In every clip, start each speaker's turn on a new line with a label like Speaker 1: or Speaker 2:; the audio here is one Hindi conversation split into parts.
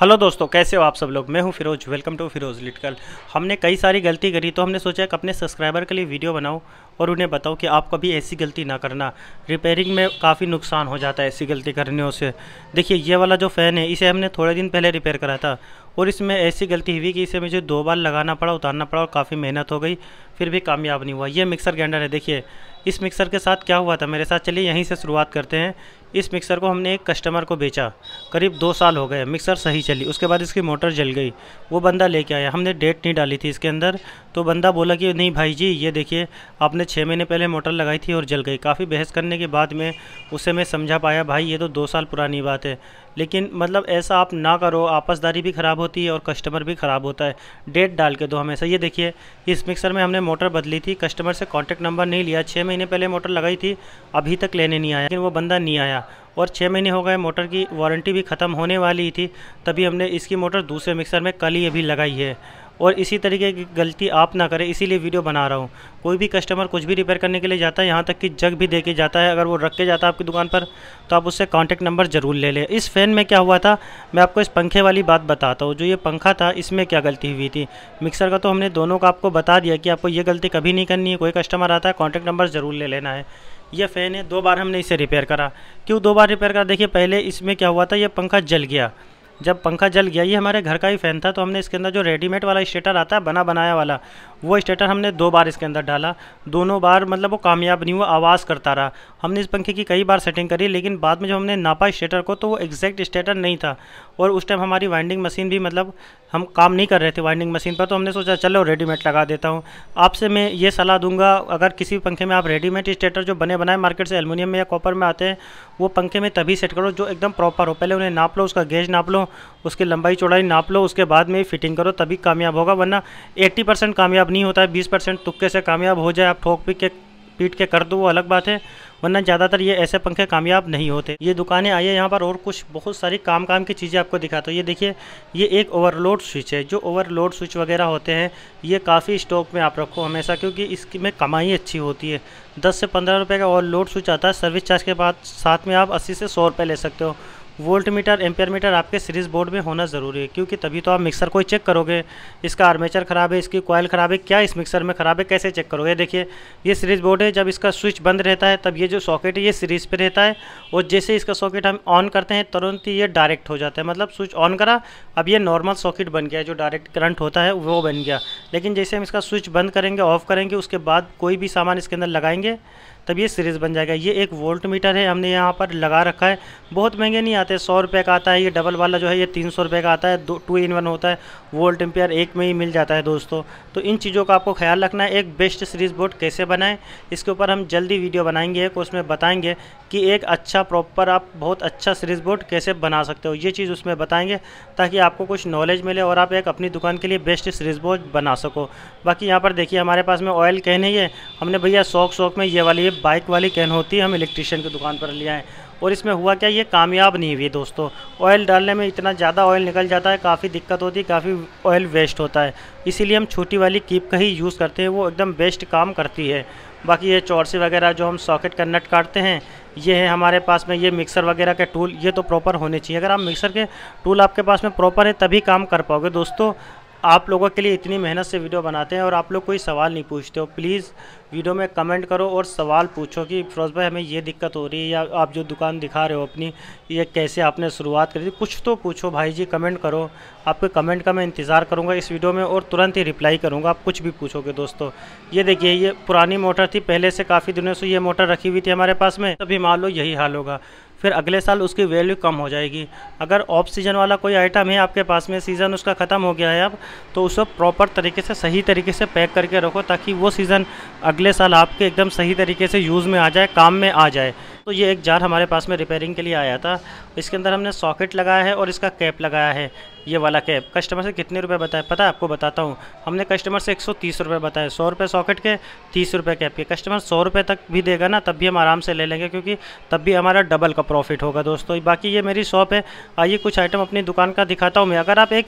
Speaker 1: हेलो दोस्तों कैसे हो आप सब लोग मैं हूं फिरोज वेलकम टू फिरोज लिटकल हमने कई सारी गलती करी तो हमने सोचा कि अपने सब्सक्राइबर के लिए वीडियो बनाऊं और उन्हें बताओ कि आप कभी ऐसी गलती ना करना रिपेयरिंग में काफ़ी नुकसान हो जाता है ऐसी गलती करने से देखिए ये वाला जो फ़ैन है इसे हमने थोड़े दिन पहले रिपेयर करा था और इसमें ऐसी गलती हुई कि इसे मुझे दो बार लगाना पड़ा उतारना पड़ा और काफ़ी मेहनत हो गई फिर भी कामयाब नहीं हुआ ये मिक्सर ग्राइंडर है देखिए इस मिक्सर के साथ क्या हुआ था मेरे साथ चलिए यहीं से शुरुआत करते हैं इस मिक्सर को हमने एक कस्टमर को बेचा करीब दो साल हो गए मिक्सर सही चली उसके बाद इसकी मोटर जल गई वो बंदा लेके आया हमने डेट नहीं डाली थी इसके अंदर तो बंदा बोला कि नहीं भाई जी ये देखिए आपने छः महीने पहले मोटर लगाई थी और जल गई काफ़ी बहस करने के बाद में उसे मैं समझा पाया भाई ये तो दो साल पुरानी बात है लेकिन मतलब ऐसा आप ना करो आपसदारी भी ख़राब होती है और कस्टमर भी ख़राब होता है डेट डाल के दो हमेशा ये देखिए इस मिक्सर में हमने मोटर बदली थी कस्टमर से कॉन्टैक्ट नंबर नहीं लिया छः महीने पहले मोटर लगाई थी अभी तक लेने नहीं आया लेकिन वो बंदा नहीं आया और छः महीने हो गए मोटर की वारंटी भी ख़त्म होने वाली थी तभी हमने इसकी मोटर दूसरे मिक्सर में कल ही अभी लगाई है और इसी तरीके की गलती आप ना करें इसीलिए वीडियो बना रहा हूँ कोई भी कस्टमर कुछ भी रिपेयर करने के लिए जाता है यहाँ तक कि जग भी दे के जाता है अगर वो रख के जाता है आपकी दुकान पर तो आप उससे कॉन्टैक्ट नंबर ज़रूर ले लें इस फ़ैन में क्या हुआ था मैं आपको इस पंखे वाली बात बताता हूँ जो ये पंखा था इसमें क्या गलती हुई थी मिक्सर का तो हमने दोनों का आपको बता दिया कि आपको ये गलती कभी नहीं करनी है कोई कस्टमर आता है कॉन्टैक्ट नंबर ज़रूर ले लेना है ये फ़ैन है दो बार हमने इसे रिपेयर करा क्यों दो बार रिपेयर करा देखिए पहले इसमें क्या हुआ था ये पंखा जल गया जब पंखा जल गया ये हमारे घर का ही फ़ैन था तो हमने इसके अंदर जो रेडीमेड वाला स्टेटर आता है बना बनाया वाला वो स्टेटर हमने दो बार इसके अंदर डाला दोनों बार मतलब वो कामयाब नहीं हुआ आवाज़ करता रहा हमने इस पंखे की कई बार सेटिंग करी लेकिन बाद में जब हमने नापा स्टेटर को तो वो एग्जैक्ट स्टेटर नहीं था और उस टाइम हमारी वाइंडिंग मशीन भी मतलब हम काम नहीं कर रहे थे वाइंडिंग मशीन पर तो हमने सोचा चलो रेडीमेड लगा देता हूँ आपसे मैं ये सलाह दूंगा अगर किसी पंखे में आप रेडीमेड स्टेटर जो बने बनाए मार्केट से एलमिनियम में या कॉपर में आते हैं वो पंखे में तभी सेट करो जो एकदम प्रॉपर हो पहले उन्हें नाप लो उसका गेज नाप लो उसकी लंबाई चौड़ाई नाप लो उसके बाद में फिटिंग करो तभी कामयाब होगा वरना 80 परसेंट कामयाब नहीं होता है 20 परसेंट तुक्के से कामयाब हो जाए आप ठोक पी के पीट के कर दो वो अलग बात है वरना ज़्यादातर ये ऐसे पंखे कामयाब नहीं होते ये दुकानें आई है यहाँ पर और कुछ बहुत सारी काम काम की चीज़ें आपको दिखाता हूँ ये देखिए ये एक ओवरलोड स्विच है जो ओवरलोड स्विच वगैरह होते हैं ये काफ़ी स्टॉक में आप रखो हमेशा क्योंकि इसमें कमाई अच्छी होती है दस से पंद्रह रुपये का ओवरलोड स्विच आता है सर्विस चार्ज के बाद साथ में आप अस्सी से सौ रुपये ले सकते हो वोल्ट मीटर एम्पेयर मीटर आपके सीरीज़ बोर्ड में होना ज़रूरी है क्योंकि तभी तो आप मिक्सर को चेक करोगे इसका आर्मेचर ख़राब है इसकी कॉयल ख़राब है क्या इस मिक्सर में ख़राब है कैसे चेक करोगे देखिए ये सीरीज़ बोर्ड है जब इसका स्विच बंद रहता है तब ये जो सॉकेट है ये सीरीज़ पर रहता है और जैसे इसका सॉकेट हम ऑन करते हैं तुरंत ही ये डायरेक्ट हो जाता है मतलब स्विच ऑन करा अब ये नॉर्मल सॉकेट बन गया जो डायरेक्ट करंट होता है वो बन गया लेकिन जैसे हम इसका स्विच बंद करेंगे ऑफ़ करेंगे उसके बाद कोई भी सामान इसके अंदर लगाएंगे तब ये सीरीज़ बन जाएगा ये एक वोल्ट मीटर है हमने यहाँ पर लगा रखा है बहुत महंगे नहीं आते सौ रुपये का आता है ये डबल वाला जो है ये तीन सौ रुपये का आता है दो टू इन वन होता है वोल्ट एम्पेयर एक में ही मिल जाता है दोस्तों तो इन चीज़ों का आपको ख्याल रखना है एक बेस्ट सीरीज़ बोर्ड कैसे बनाएं इसके ऊपर हम जल्दी वीडियो बनाएंगे एक उसमें बताएंगे कि एक अच्छा प्रॉपर आप बहुत अच्छा सीरीज़ बोर्ड कैसे बना सकते हो ये चीज़ उसमें बताएंगे ताकि आपको कुछ नॉलेज मिले और आप एक अपनी दुकान के लिए बेस्ट सीरीज़ बोर्ड बना सको बाकी यहाँ पर देखिए हमारे पास में ऑयल कहने ही है हमने भैया शौक शौक में ये वाली बाइक वाली कैन होती है हम इलेक्ट्रीशियन की दुकान पर ले आएँ और इसमें हुआ क्या ये कामयाब नहीं हुई दोस्तों ऑयल डालने में इतना ज़्यादा ऑयल निकल जाता है काफ़ी दिक्कत होती है काफ़ी ऑयल वेस्ट होता है इसीलिए हम छोटी वाली कीप का ही यूज़ करते हैं वो एकदम बेस्ट काम करती है बाकी ये चौरसी वगैरह जो हम सॉकेट का नट काटते हैं ये है हमारे पास में ये मिक्सर वगैरह के टूल ये तो प्रॉपर होने चाहिए अगर आप मिक्सर के टूल आपके पास में प्रॉपर है तभी काम कर पाओगे दोस्तों आप लोगों के लिए इतनी मेहनत से वीडियो बनाते हैं और आप लोग कोई सवाल नहीं पूछते हो प्लीज़ वीडियो में कमेंट करो और सवाल पूछो कि फिरोज भाई हमें ये दिक्कत हो रही है या आप जो दुकान दिखा रहे हो अपनी ये कैसे आपने शुरुआत करी थी कुछ तो पूछो भाई जी कमेंट करो आपके कमेंट का मैं इंतज़ार करूँगा इस वीडियो में और तुरंत ही रिप्लाई करूँगा आप कुछ भी पूछोगे दोस्तों ये देखिए ये पुरानी मोटर थी पहले से काफ़ी दिनों से ये मोटर रखी हुई थी हमारे पास में तभी मान लो यही हाल होगा फिर अगले साल उसकी वैल्यू कम हो जाएगी अगर ऑफ सीजन वाला कोई आइटम है आपके पास में सीज़न उसका ख़त्म हो गया है अब तो उसको प्रॉपर तरीके से सही तरीके से पैक करके रखो ताकि वो सीज़न अगले साल आपके एकदम सही तरीके से यूज़ में आ जाए काम में आ जाए तो ये एक जार हमारे पास में रिपेयरिंग के लिए आया था इसके अंदर हमने सॉकेट लगाया है और इसका कैप लगाया है ये वाला कैप कस्टमर से कितने रुपए बताए पता है आपको बताता हूँ हमने कस्टमर से एक सौ तीस रुपये बताए सौ रुपये सॉकेट के तीस रुपये कैप के कस्टमर सौ रुपये तक भी देगा ना तब भी हम आराम से ले लेंगे क्योंकि तब भी हमारा डबल का प्रॉफिट होगा दोस्तों बाकी ये मेरी शॉप है आइए कुछ आइटम अपनी दुकान का दिखाता हूँ मैं अगर आप एक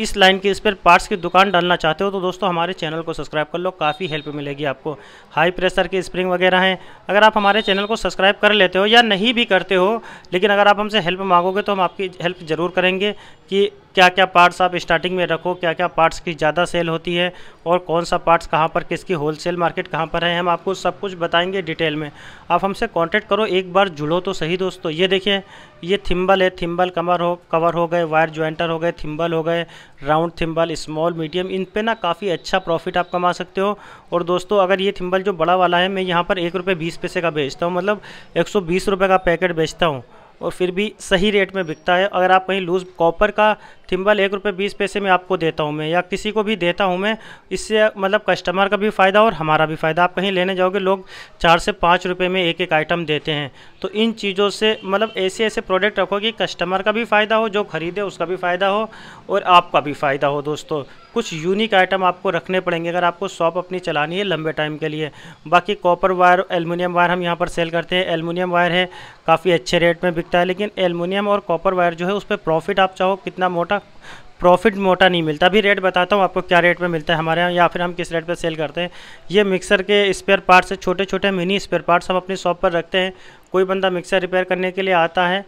Speaker 1: इस लाइन के स्पेयर पार्ट्स की दुकान डालना चाहते हो तो दोस्तों हमारे चैनल को सब्सक्राइब कर लो काफ़ी हेल्प मिलेगी आपको हाई प्रेशर के स्प्रिंग वगैरह हैं अगर आप हमारे चैनल को सब्सक्राइब कर लेते हो या नहीं भी करते हो लेकिन अगर आप हमसे हेल्प मांगोगे तो हम आपकी हेल्प ज़रूर करेंगे कि क्या क्या पार्ट्स आप स्टार्टिंग में रखो क्या क्या पार्ट्स की ज़्यादा सेल होती है और कौन सा पार्ट्स कहाँ पर किसकी होलसेल मार्केट कहाँ पर है हम आपको सब कुछ बताएंगे डिटेल में आप हमसे कांटेक्ट करो एक बार जुड़ो तो सही दोस्तों तो ये देखिए ये थिम्बल है थिम्बल कमर हो कवर हो गए वायर ज्वाइंटर हो गए थिम्बल हो गए राउंड थिम्बल स्मॉल मीडियम इन पर ना काफ़ी अच्छा प्रॉफिट आप कमा सकते हो और दोस्तों अगर ये थिम्बल जो बड़ा वाला है मैं यहाँ पर एक रुपये बीस पैसे का बेचता हूँ मतलब एक सौ बीस रुपये का पैकेट बेचता हूँ और फिर भी सही रेट में बिकता है अगर आप कहीं लूज़ कॉपर का थिम्बल एक रुपये बीस पैसे में आपको देता हूँ मैं या किसी को भी देता हूँ मैं इससे मतलब कस्टमर का भी फ़ायदा और हमारा भी फ़ायदा आप कहीं लेने जाओगे लोग चार से पाँच रुपये में एक एक आइटम देते हैं तो इन चीज़ों से मतलब ऐसे ऐसे प्रोडक्ट रखो कि कस्टमर का भी फ़ायदा हो जो ख़रीदे उसका भी फ़ायदा हो और आपका भी फ़ायदा हो दोस्तों कुछ यूनिक आइटम आपको रखने पड़ेंगे अगर आपको शॉप अपनी चलानी है लंबे टाइम के लिए बाकी कॉपर वायर एलमिनियम वायर हम यहाँ पर सेल करते हैं एलमिनियम वायर है काफ़ी अच्छे रेट में बिक बिकता है लेकिन एलमिनियम और कॉपर वायर जो है उस पर प्रॉफिट आप चाहो कितना मोटा प्रॉफिट मोटा नहीं मिलता अभी रेट बताता हूँ आपको क्या रेट पे मिलता है हमारे यहाँ या फिर हम किस रेट पे सेल करते हैं ये मिक्सर के स्पेयर पार्ट्स छोटे छोटे मिनी स्पेयर पार्ट्स हम अपनी शॉप पर रखते हैं कोई बंदा मिक्सर रिपेयर करने के लिए आता है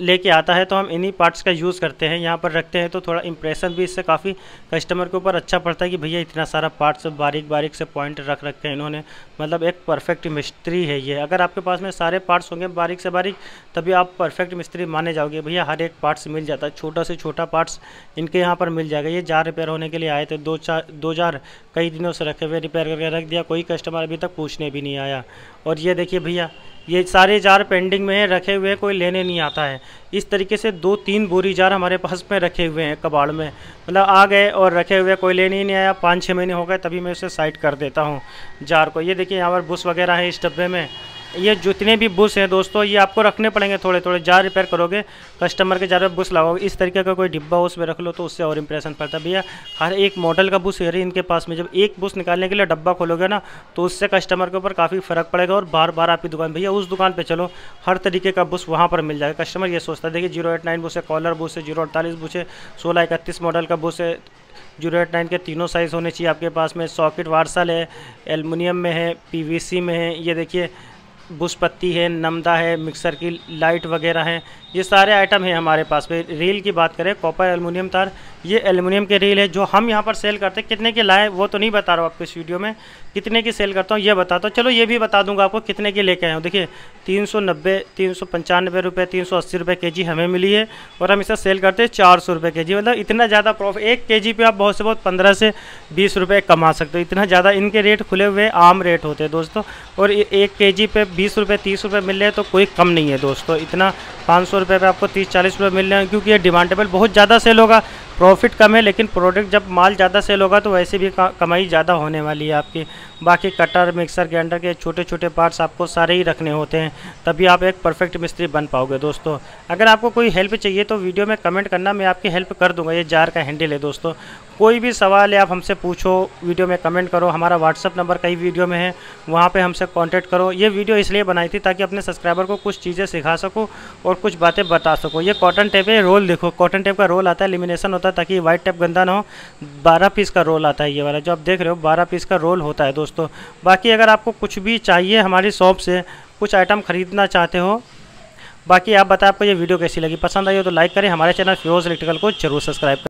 Speaker 1: लेके आता है तो हम इन्हीं पार्ट्स का यूज़ करते हैं यहाँ पर रखते हैं तो थोड़ा इंप्रेशन भी इससे काफ़ी कस्टमर के ऊपर अच्छा पड़ता है कि भैया इतना सारा पार्ट्स बारीक बारीक से पॉइंट रख रखे हैं इन्होंने मतलब एक परफेक्ट मिस्त्री है ये अगर आपके पास में सारे पार्ट्स होंगे बारीक से बारीक तभी आप परफेक्ट मिस्त्री माने जाओगे भैया हर एक पार्ट्स मिल जाता है छोटा से छोटा पार्ट्स इनके यहाँ पर मिल जाएगा ये जार रिपेयर होने के लिए आए थे दो चार दो जार कई दिनों से रखे हुए रिपेयर करके रख दिया कोई कस्टमर अभी तक पूछने भी नहीं आया और ये देखिए भैया ये सारे जार पेंडिंग में हैं रखे हुए हैं कोई लेने नहीं आता है इस तरीके से दो तीन बोरी जार हमारे पास में रखे हुए हैं कबाड़ में मतलब आ गए और रखे हुए कोई लेने ही नहीं आया पाँच छः महीने हो गए तभी मैं उसे साइड कर देता हूँ जार को ये देखिए यहाँ पर बुश वगैरह है इस डब्बे में ये जितने भी बुश हैं दोस्तों ये आपको रखने पड़ेंगे थोड़े थोड़े जार रिपेयर करोगे कस्टमर के जार पे बुश लगाओगे इस तरीके का कोई डिब्बा हो उसमें रख लो तो उससे और इंप्रेशन पड़ता है भैया हर एक मॉडल का बुश है इनके पास में जब एक बुश निकालने के लिए डब्बा खोलोगे ना तो उससे कस्टमर के ऊपर काफ़ी फ़र्क पड़ेगा और बार बार आपकी दुकान भैया उस दुकान पर चलो हर तरीके का बुश वहाँ पर मिल जाएगा कस्टमर ये सोचता है देखिए जीरो एट नाइन बुश है कॉलर बुश है जीरो अड़तालीस बुश है सोलह इकतीस मॉडल का बुश है जीरो एट नाइन के तीनों साइज़ होने चाहिए आपके पास में सॉकेट वार्सल है एलमिनियम में है पीवीसी में है ये देखिए पत्ती है नमदा है मिक्सर की लाइट वगैरह हैं ये सारे आइटम हैं हमारे पास पे रेल की बात करें कॉपर एलमिनियम तार ये एलमिनियम के रील है जो हम यहाँ पर सेल करते हैं कितने के लाए वो तो नहीं बता रहा हूँ आपको इस वीडियो में कितने की सेल करता हूँ ये बताता हूँ चलो ये भी बता दूंगा आपको कितने के लेके आए हूँ देखिए तीन सौ नब्बे तीन सौ पंचानबे रुपये तीन सौ अस्सी रुपये के जी हमें मिली है और हम इसे सेल करते हैं चार सौ रुपये के जी मतलब इतना ज़्यादा प्रॉफिट एक के जी पे आप बहुत से बहुत पंद्रह से बीस रुपये कमा सकते हो इतना ज़्यादा इनके रेट खुले हुए आम रेट होते हैं दोस्तों और एक के जी पे बीस रुपये तीस रुपये मिल रहे हैं तो कोई कम नहीं है दोस्तों इतना पाँच सौ रुपये पर आपको तीस चालीस रुपये मिल रहे हैं क्योंकि ये डिमांडेबल बहुत ज़्यादा सेल होगा प्रॉफिट कम है लेकिन प्रोडक्ट जब माल ज़्यादा सेल होगा तो वैसे भी कमाई ज़्यादा होने वाली है आपकी बाकी कटर मिक्सर ग्राइंडर के छोटे छोटे पार्ट्स आपको सारे ही रखने होते हैं तभी आप एक परफेक्ट मिस्त्री बन पाओगे दोस्तों अगर आपको कोई हेल्प चाहिए तो वीडियो में कमेंट करना मैं आपकी हेल्प कर दूंगा ये जार का हैंडल है दोस्तों कोई भी सवाल है आप हमसे पूछो वीडियो में कमेंट करो हमारा व्हाट्सअप नंबर कई वीडियो में है वहाँ पर हमसे कॉन्टैक्ट करो ये वीडियो इसलिए बनाई थी ताकि अपने सब्सक्राइबर को कुछ चीज़ें सिखा सको और कुछ बातें बता सको ये कॉटन टेप है रोल देखो कॉटन टेप का रोल आता है एलिमिनेशन होता होता है ताकि वाइट टेप गंदा ना हो बारह पीस का रोल आता है ये वाला जो आप देख रहे हो बारह पीस का रोल होता है दोस्तों बाकी अगर आपको कुछ भी चाहिए हमारी शॉप से कुछ आइटम ख़रीदना चाहते हो बाकी आप बताएं आपको ये वीडियो कैसी लगी पसंद आई हो तो लाइक करें हमारे चैनल फ्योज इलेक्ट्रिकल को जरूर सब्सक्राइब करें